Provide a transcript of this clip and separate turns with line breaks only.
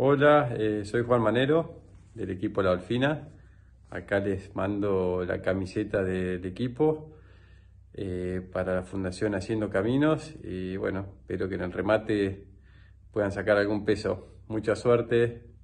Hola, eh, soy Juan Manero del equipo La Dolfina, Acá les mando la camiseta del equipo eh, para la Fundación Haciendo Caminos y bueno, espero que en el remate puedan sacar algún peso. Mucha suerte,